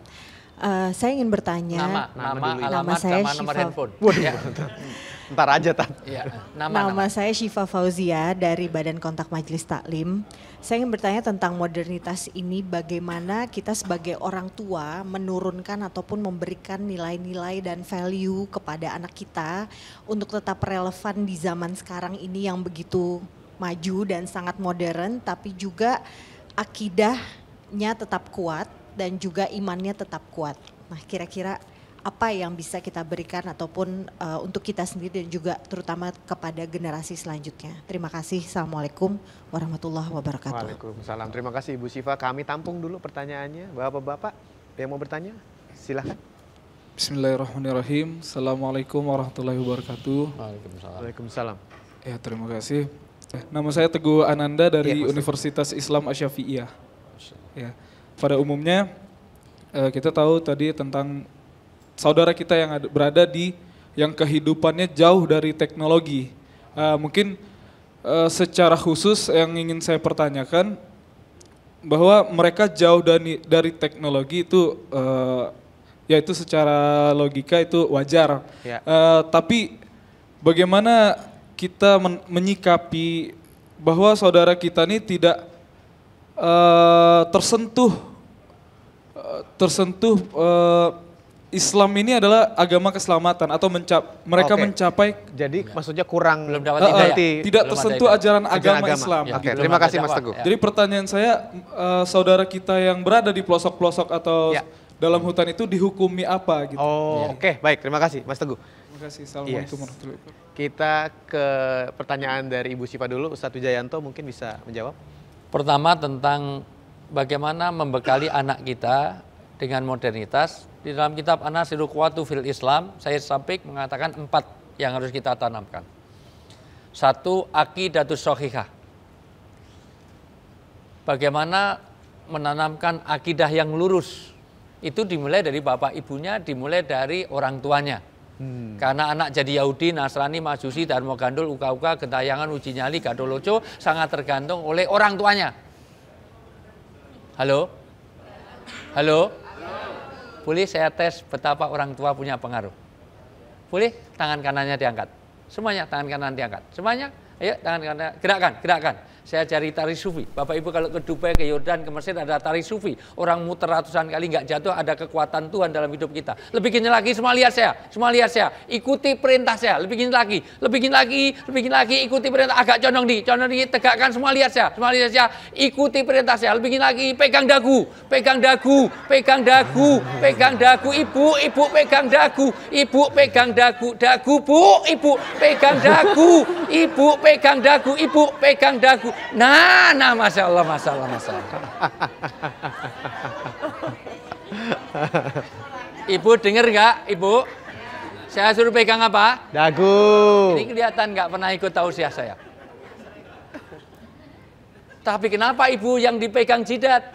uh, saya ingin bertanya. Nama, nama, nama, alamat, nama saya nama nomor handphone. Waduh, ya. Ntar aja, Tan. Ya, nama, nama, nama saya Syifa Fauzia dari Badan Kontak Majelis Taklim. Saya ingin bertanya tentang modernitas ini bagaimana kita sebagai orang tua menurunkan ataupun memberikan nilai-nilai dan value kepada anak kita untuk tetap relevan di zaman sekarang ini yang begitu maju dan sangat modern tapi juga akidahnya tetap kuat dan juga imannya tetap kuat. Nah, kira-kira apa yang bisa kita berikan ataupun uh, untuk kita sendiri dan juga terutama kepada generasi selanjutnya. Terima kasih. Assalamualaikum warahmatullahi wabarakatuh. Waalaikumsalam. Terima kasih Ibu Siva. Kami tampung dulu pertanyaannya. Bapak-bapak yang mau bertanya silahkan. Bismillahirrahmanirrahim. Assalamualaikum warahmatullahi wabarakatuh. Waalaikumsalam. Waalaikumsalam. Ya terima kasih. Eh, nama saya Teguh Ananda dari ya, Universitas Islam Asyafi'iyah. Ya. Pada umumnya eh, kita tahu tadi tentang saudara kita yang ada, berada di yang kehidupannya jauh dari teknologi. Uh, mungkin uh, secara khusus yang ingin saya pertanyakan bahwa mereka jauh dari dari teknologi itu uh, eh, yaitu secara logika itu wajar. Ya. Uh, tapi bagaimana kita men menyikapi bahwa saudara kita ini tidak uh, tersentuh uh, tersentuh uh, Islam ini adalah agama keselamatan atau mencap mereka okay. mencapai jadi ya. maksudnya kurang belum dapat uh, tidak belum tersentuh ajaran, ajaran agama, agama Islam. Ya. Oke, okay, terima kasih Mas Teguh. Ya. Jadi pertanyaan saya uh, saudara kita yang berada di pelosok-pelosok atau ya. dalam hutan itu dihukumi apa gitu. Oh, ya. oke, okay. baik. Terima kasih Mas Teguh. Terima kasih. Assalamualaikum yes. warahmatullahi wabarakatuh. Kita ke pertanyaan dari Ibu Siva dulu. Ustadz Wijayanto mungkin bisa menjawab. Pertama tentang bagaimana membekali anak kita dengan modernitas. Di dalam kitab Anasiru Kuatu fil Islam, saya sampaikan mengatakan empat yang harus kita tanamkan. Satu, akidatus sohihah. Bagaimana menanamkan akidah yang lurus. Itu dimulai dari bapak ibunya, dimulai dari orang tuanya. Hmm. Karena anak jadi Yahudi, Nasrani, Majusi, Dharma Gandul, Uka-Uka, Gentayangan, Uji Nyali, Gadoloco sangat tergantung oleh orang tuanya. Halo? Halo? Boleh saya tes betapa orang tua punya pengaruh? Boleh tangan kanannya diangkat. Semuanya tangan kanan diangkat. Semuanya, ayo tangan kanan, gerakkan, gerakkan saya cari tari sufi. Bapak Ibu kalau ke Dubai, ke Yordan, ke Mesir ada tari sufi. Orang muter ratusan kali nggak jatuh, ada kekuatan Tuhan dalam hidup kita. Lebih gini lagi, semua lihat saya, semua lihat saya. Ikuti perintah saya, lebih gini lagi, lebih gini lagi, lebih gini lagi, ikuti perintah. Agak condong di, condong di, tegakkan semua lihat saya, semua lihat saya. Ikuti perintah saya, lebih gini lagi, pegang dagu, pegang dagu, pegang dagu, pegang dagu. Ibu, ibu pegang dagu, ibu pegang dagu, dagu bu, ibu pegang dagu, ibu pegang dagu, ibu pegang dagu. Nah, nah, masya Allah, masya Allah, masya Allah. Ibu dengar nggak, Ibu? Saya suruh pegang apa? Dagu. Ini kelihatan nggak pernah ikut tausiah saya. Tapi kenapa Ibu yang dipegang jidat?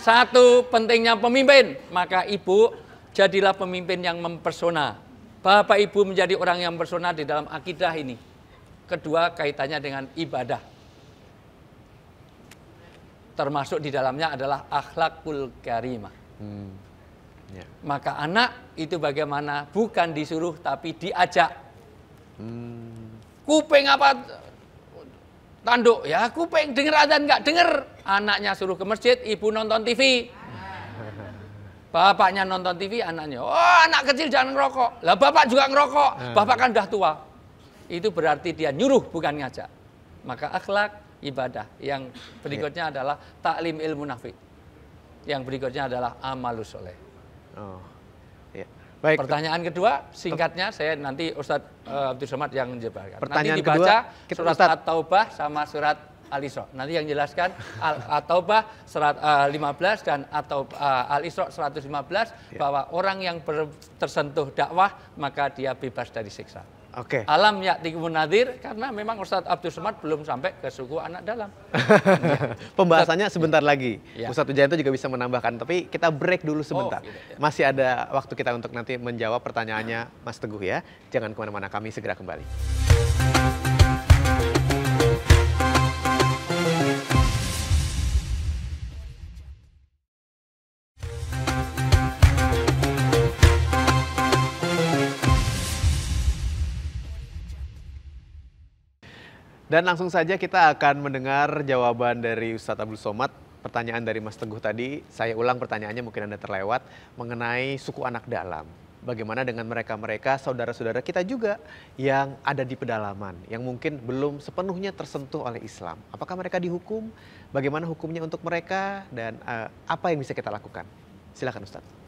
Satu, pentingnya pemimpin. Maka Ibu, jadilah pemimpin yang mempersona. Bapak Ibu menjadi orang yang persona di dalam akidah ini kedua kaitannya dengan ibadah. Termasuk di dalamnya adalah akhlakul karimah. Hmm. Yeah. Maka anak itu bagaimana? Bukan disuruh tapi diajak. Hmm. Kuping apa tanduk ya? Kuping Dengar adan nggak denger? Anaknya suruh ke masjid, ibu nonton TV. Bapaknya nonton TV, anaknya, oh anak kecil jangan ngerokok. Lah bapak juga ngerokok, eh. bapak kan udah tua itu berarti dia nyuruh bukan ngajak. Maka akhlak ibadah. Yang berikutnya ya. adalah taklim ilmu nafi. Yang berikutnya adalah amalus soleh. Oh. Ya. Baik. Pertanyaan kedua, singkatnya saya nanti Ustadz uh, Abdul Somad yang menjelaskan. Pertanyaan nanti dibaca kedua, surat Ustadz... taubah sama surat Al-Isra. Nanti yang jelaskan At-Taubah surat uh, eh, 15 dan atau uh, eh, Al-Isra 115 ya. bahwa orang yang tersentuh dakwah maka dia bebas dari siksa. Oke. Okay. Alam ya tikun nadir karena memang Ustadz Abdul Somad belum sampai ke suku anak dalam. Pembahasannya sebentar lagi. Ya. Ustadz itu juga bisa menambahkan, tapi kita break dulu oh, sebentar. Oh, gitu, ya. Masih ada waktu kita untuk nanti menjawab pertanyaannya Mas Teguh ya. Jangan kemana-mana, kami segera kembali. Dan langsung saja kita akan mendengar jawaban dari Ustadz Abdul Somad. Pertanyaan dari Mas Teguh tadi, saya ulang pertanyaannya mungkin Anda terlewat, mengenai suku anak dalam. Bagaimana dengan mereka-mereka saudara-saudara kita juga yang ada di pedalaman, yang mungkin belum sepenuhnya tersentuh oleh Islam. Apakah mereka dihukum? Bagaimana hukumnya untuk mereka? Dan uh, apa yang bisa kita lakukan? Silakan Ustadz.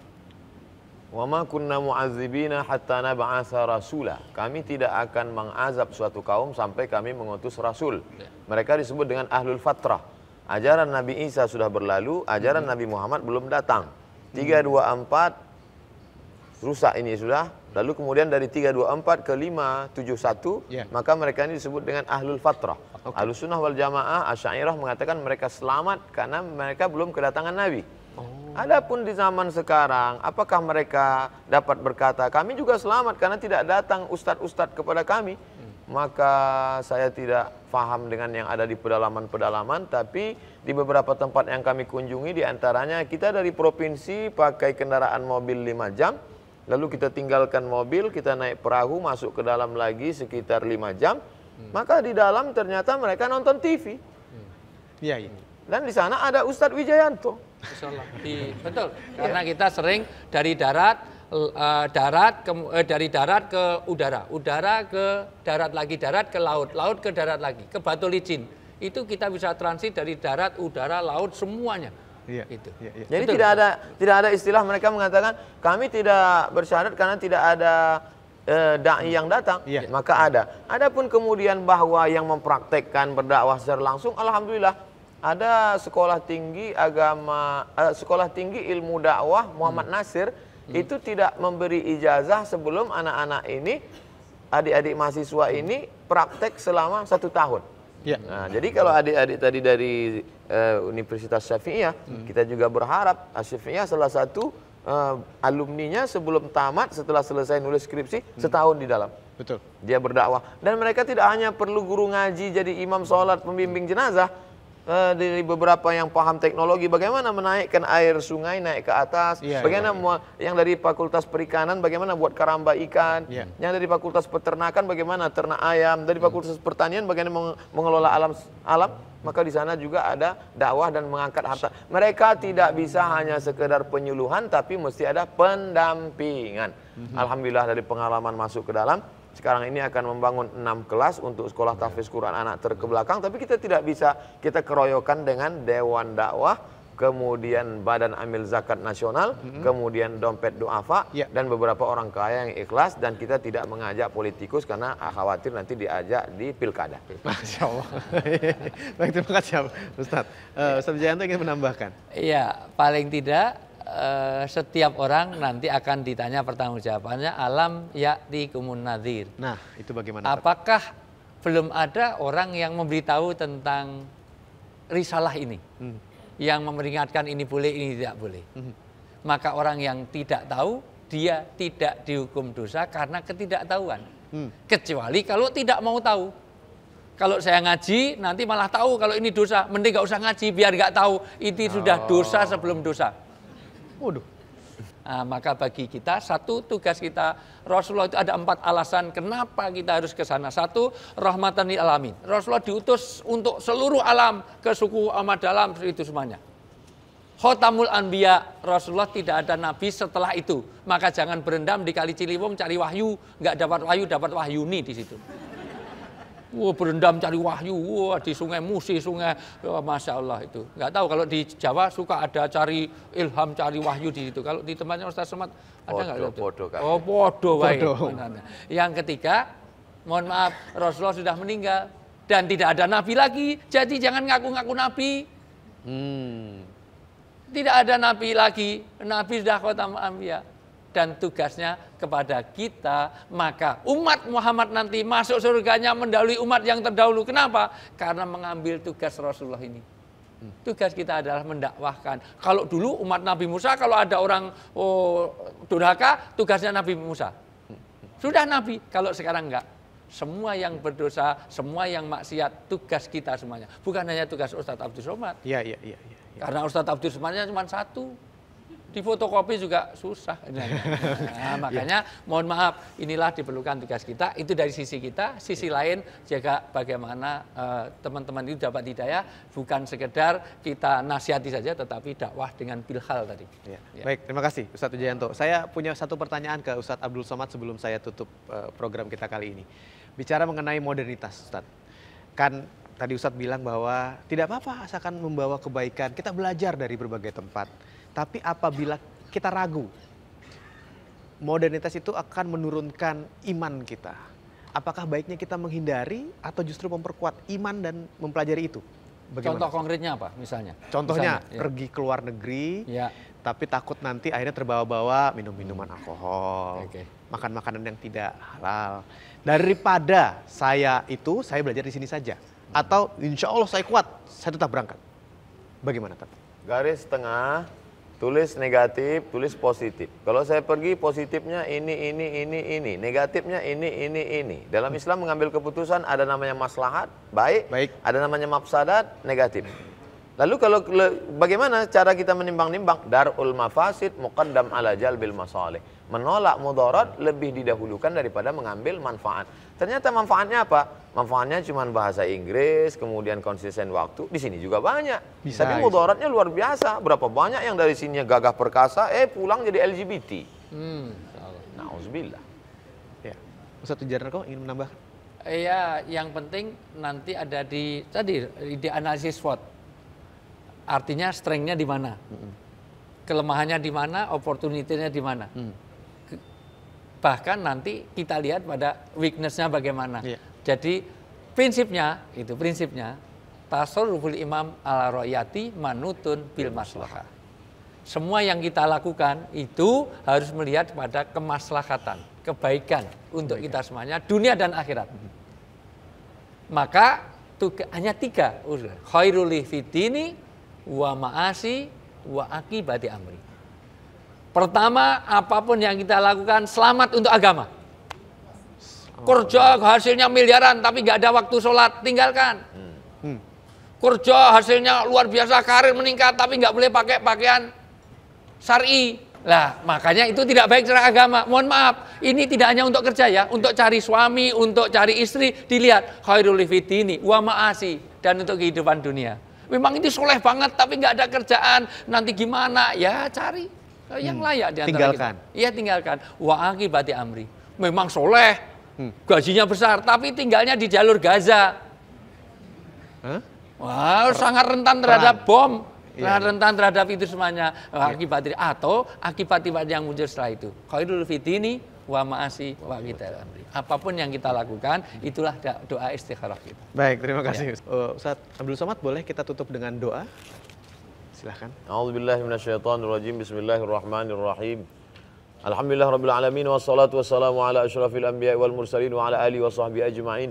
Wa ma kunna mu'azzibina hatta naba'asa rasula. Kami tidak akan mengazab suatu kaum sampai kami mengutus rasul. Ya. Mereka disebut dengan ahlul fatrah. Ajaran Nabi Isa sudah berlalu, ajaran hmm. Nabi Muhammad belum datang. 324 rusak ini sudah. Lalu kemudian dari 324 ke 571, yeah. maka mereka ini disebut dengan ahlul fatrah. Okay. Ahlus sunnah wal jamaah, Asy'ariyah mengatakan mereka selamat karena mereka belum kedatangan Nabi. Oh. Adapun di zaman sekarang, apakah mereka dapat berkata kami juga selamat karena tidak datang ustadz-ustadz kepada kami? Hmm. Maka saya tidak paham dengan yang ada di pedalaman-pedalaman, tapi di beberapa tempat yang kami kunjungi di antaranya kita dari provinsi pakai kendaraan mobil lima jam, lalu kita tinggalkan mobil, kita naik perahu masuk ke dalam lagi sekitar lima jam, hmm. maka di dalam ternyata mereka nonton TV. Hmm. Ya, ya. Dan di sana ada Ustadz Wijayanto di betul. Karena kita sering dari darat uh, darat ke, uh, dari darat ke udara, udara ke darat lagi, darat ke laut, laut ke darat lagi, ke Batu Licin. Itu kita bisa transit dari darat, udara, laut semuanya. Iya. Gitu. Iya, iya. Jadi betul. tidak ada tidak ada istilah mereka mengatakan kami tidak bersyarat karena tidak ada e, dai yang datang, iya. maka ada. Adapun kemudian bahwa yang mempraktekkan berdakwah secara langsung, alhamdulillah ada sekolah tinggi agama uh, sekolah tinggi ilmu dakwah Muhammad hmm. Nasir hmm. itu tidak memberi ijazah sebelum anak-anak ini adik-adik mahasiswa ini praktek selama satu tahun. Ya. Nah, jadi kalau adik-adik tadi dari uh, Universitas Syafi'iyah, hmm. kita juga berharap Syafi'iyah salah satu uh, alumninya sebelum tamat setelah selesai nulis skripsi hmm. setahun di dalam. Betul. Dia berdakwah dan mereka tidak hanya perlu guru ngaji jadi imam sholat pembimbing jenazah, Uh, dari beberapa yang paham teknologi bagaimana menaikkan air sungai naik ke atas yeah, iya, bagaimana yeah, yeah. yang dari fakultas perikanan bagaimana buat karamba ikan yeah. yang dari fakultas peternakan bagaimana ternak ayam dari iya. fakultas pertanian bagaimana meng mengelola alam alam maka di sana juga ada dakwah dan mengangkat harta. Mereka tidak bisa hanya sekedar penyuluhan tapi mesti ada pendampingan. Mm -hmm. Alhamdulillah dari pengalaman masuk ke dalam sekarang ini akan membangun enam kelas untuk sekolah tahfiz Quran anak terkebelakang tapi kita tidak bisa kita keroyokan dengan dewan dakwah kemudian Badan Amil Zakat Nasional, hmm. kemudian dompet duafa ya. dan beberapa orang kaya yang ikhlas dan kita tidak mengajak politikus karena khawatir nanti diajak di pilkada. Masya Allah. Baik terima kasih Ustaz. Uh, eh, Ustaz Jayanto ingin menambahkan. Iya, paling tidak Eh, setiap orang nanti akan ditanya pertanggungjawabannya alam yakni kumun nadir. Nah, itu bagaimana? Apakah belum ada orang yang memberitahu tentang risalah ini? Hmm. Yang memperingatkan ini boleh, ini tidak boleh. Hmm. Maka orang yang tidak tahu dia tidak dihukum dosa karena ketidaktahuan. Hmm. Kecuali kalau tidak mau tahu. Kalau saya ngaji nanti malah tahu kalau ini dosa, mending gak usah ngaji biar gak tahu. Itu oh. sudah dosa oh. sebelum dosa. Waduh. Nah, maka bagi kita satu tugas kita Rasulullah itu ada empat alasan kenapa kita harus ke sana. Satu rahmatan lil alamin. Rasulullah diutus untuk seluruh alam ke suku umat dalam itu semuanya. Khotamul Anbiya Rasulullah tidak ada nabi setelah itu. Maka jangan berendam di kali Ciliwung cari wahyu, nggak dapat wahyu dapat wahyuni di situ. Wah berendam cari wahyu, wah di sungai Musi, sungai, wah, ya, masya Allah itu. Nggak tahu kalau di Jawa suka ada cari ilham, cari wahyu di situ. Kalau di tempatnya Ustaz Semat ada nggak? Podo, podo, oh podo, podo. Yang ketiga, mohon maaf Rasulullah sudah meninggal dan tidak ada nabi lagi. Jadi jangan ngaku-ngaku nabi. Hmm. Tidak ada nabi lagi. Nabi sudah kota Ambia dan tugasnya kepada kita. Maka umat Muhammad nanti masuk surganya mendahului umat yang terdahulu. Kenapa? Karena mengambil tugas Rasulullah ini. Hmm. Tugas kita adalah mendakwahkan. Kalau dulu umat Nabi Musa, kalau ada orang oh, durhaka, tugasnya Nabi Musa. Hmm. Sudah Nabi, kalau sekarang enggak. Semua yang berdosa, semua yang maksiat, tugas kita semuanya. Bukan hanya tugas Ustadz Abdul Somad. Iya, iya, iya. Ya. Karena Ustadz Abdul Somadnya cuma satu di fotokopi juga susah. Nah, nah iya. makanya mohon maaf, inilah diperlukan tugas kita. Itu dari sisi kita, sisi iya. lain jaga bagaimana eh, teman-teman uh, itu dapat didaya, bukan sekedar kita nasihati saja, tetapi dakwah dengan pilhal tadi. Ya. Ya. Baik, terima kasih Ustadz Ujayanto. Saya punya satu pertanyaan ke Ustadz Abdul Somad sebelum saya tutup uh, program kita kali ini. Bicara mengenai modernitas, Ustadz. Kan tadi Ustadz bilang bahwa tidak apa-apa asalkan membawa kebaikan. Kita belajar dari berbagai tempat tapi apabila kita ragu, modernitas itu akan menurunkan iman kita. Apakah baiknya kita menghindari atau justru memperkuat iman dan mempelajari itu? Bagaimana? Contoh konkretnya apa misalnya? Contohnya misalnya, ya. pergi ke luar negeri, ya. tapi takut nanti akhirnya terbawa-bawa minum minuman alkohol, okay. makan makanan yang tidak halal. Daripada saya itu, saya belajar di sini saja. Atau insya Allah saya kuat, saya tetap berangkat. Bagaimana tetap? Garis tengah Tulis negatif, tulis positif. Kalau saya pergi positifnya ini, ini, ini, ini. Negatifnya ini, ini, ini. Dalam Islam mengambil keputusan ada namanya maslahat, baik. baik. Ada namanya mafsadat, negatif. Lalu kalau bagaimana cara kita menimbang-nimbang? Darul mafasid muqaddam ala jalbil masalih. Menolak mudarat lebih didahulukan daripada mengambil manfaat. Ternyata manfaatnya apa? Manfaatnya cuma bahasa Inggris, kemudian konsisten waktu. Di sini juga banyak. Bisa, Tapi mudaratnya luar biasa. Berapa banyak yang dari sini gagah perkasa, eh pulang jadi LGBT. Hmm. Nauzubillah. Ya. Ustaz kok ingin menambah? Iya, yang penting nanti ada di tadi di analisis SWOT. Artinya strengthnya di mana? Hmm. Kelemahannya di mana, opportunity-nya di mana? Hmm bahkan nanti kita lihat pada weaknessnya bagaimana. Yeah. Jadi prinsipnya itu prinsipnya tasawuful imam ala royati manutun bil maslahah. Semua yang kita lakukan itu harus melihat pada kemaslahatan, kebaikan untuk kita semuanya, dunia dan akhirat. Hmm. Maka tuga, hanya tiga unsur. Khairul fitini, wa maasi, wa akibati amri Pertama, apapun yang kita lakukan selamat untuk agama. Kerja hasilnya miliaran tapi nggak ada waktu sholat, tinggalkan. Hmm. Kerja hasilnya luar biasa, karir meningkat tapi nggak boleh pakai pakaian syari. Lah, makanya itu tidak baik secara agama. Mohon maaf, ini tidak hanya untuk kerja ya, untuk cari suami, untuk cari istri, dilihat khairul ini wa ma'asi dan untuk kehidupan dunia. Memang ini soleh banget tapi nggak ada kerjaan, nanti gimana? Ya, cari. Eh, yang hmm. layak di tinggalkan. kita. Iya tinggalkan. Wa akibati amri. Memang soleh, hmm. gajinya besar, tapi tinggalnya di jalur Gaza. Huh? Wah, wow, sangat rentan terhadap Perang. bom. Iya, sangat iya. rentan terhadap itu semuanya iya. akibat atau akibat-akibat yang muncul setelah itu. itu fitini wa ma'asi wa kita amri. Apapun yang kita lakukan, itulah doa istikharah kita. Baik, terima kasih. Ya. Uh, Ustaz Abdul Somad, boleh kita tutup dengan doa? Silahkan. A'udzubillahiminasyaitonirrajim. Bismillahirrahmanirrahim. Alhamdulillah Rabbil Alamin Wassalatu wassalamu ala ashrafil anbiya wal mursalin Wa ala alihi wa sahbihi ajma'in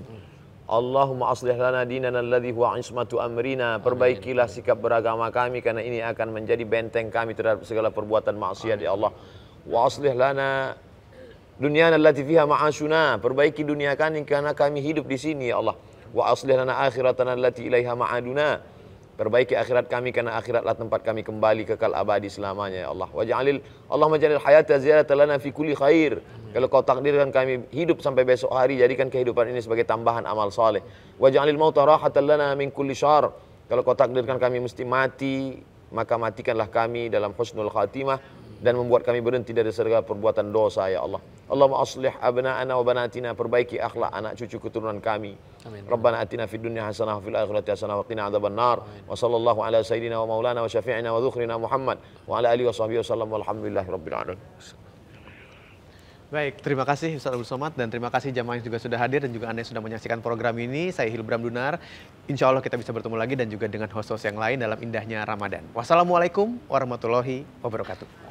Allahumma aslih lana dinana alladhi huwa ismatu amrina Perbaikilah sikap beragama kami Karena ini akan menjadi benteng kami Terhadap segala perbuatan maksiat ya Allah Wa aslih lana dunia allati fiha ma'asyuna Perbaiki dunia kami karena kami hidup di sini ya Allah Wa aslih lana akhiratana allati ilaiha ma'aduna Perbaiki akhirat kami karena akhiratlah tempat kami kembali kekal abadi selamanya ya Allah. Waj'alil Allah ja'alil hayata ziyaratan lana fi kulli khair. Kalau kau takdirkan kami hidup sampai besok hari jadikan kehidupan ini sebagai tambahan amal saleh. Waj'alil mauta rahatan lana min kulli syarr. Kalau kau takdirkan kami mesti mati, maka matikanlah kami dalam husnul khatimah dan membuat kami berhenti dari segala perbuatan dosa ya Allah. Allahumma aslih abna'ana wa banatina perbaiki akhlak anak cucu keturunan kami. Amin. Rabbana atina fid dunya hasanah wa fil akhirati hasanah wa qina adzaban nar. Wa sallallahu ala sayidina wa maulana wa syafi'ina wa dhukhrina Muhammad wa ala alihi wa sahbihi wasallam walhamdulillahi rabbil alamin. Baik, terima kasih Ustaz Abdul Somad dan terima kasih jamaah yang juga sudah hadir dan juga Anda yang sudah menyaksikan program ini. Saya Hilbram Dunar. Insya Allah kita bisa bertemu lagi dan juga dengan host-host yang lain dalam indahnya Ramadan. Wassalamualaikum warahmatullahi wabarakatuh.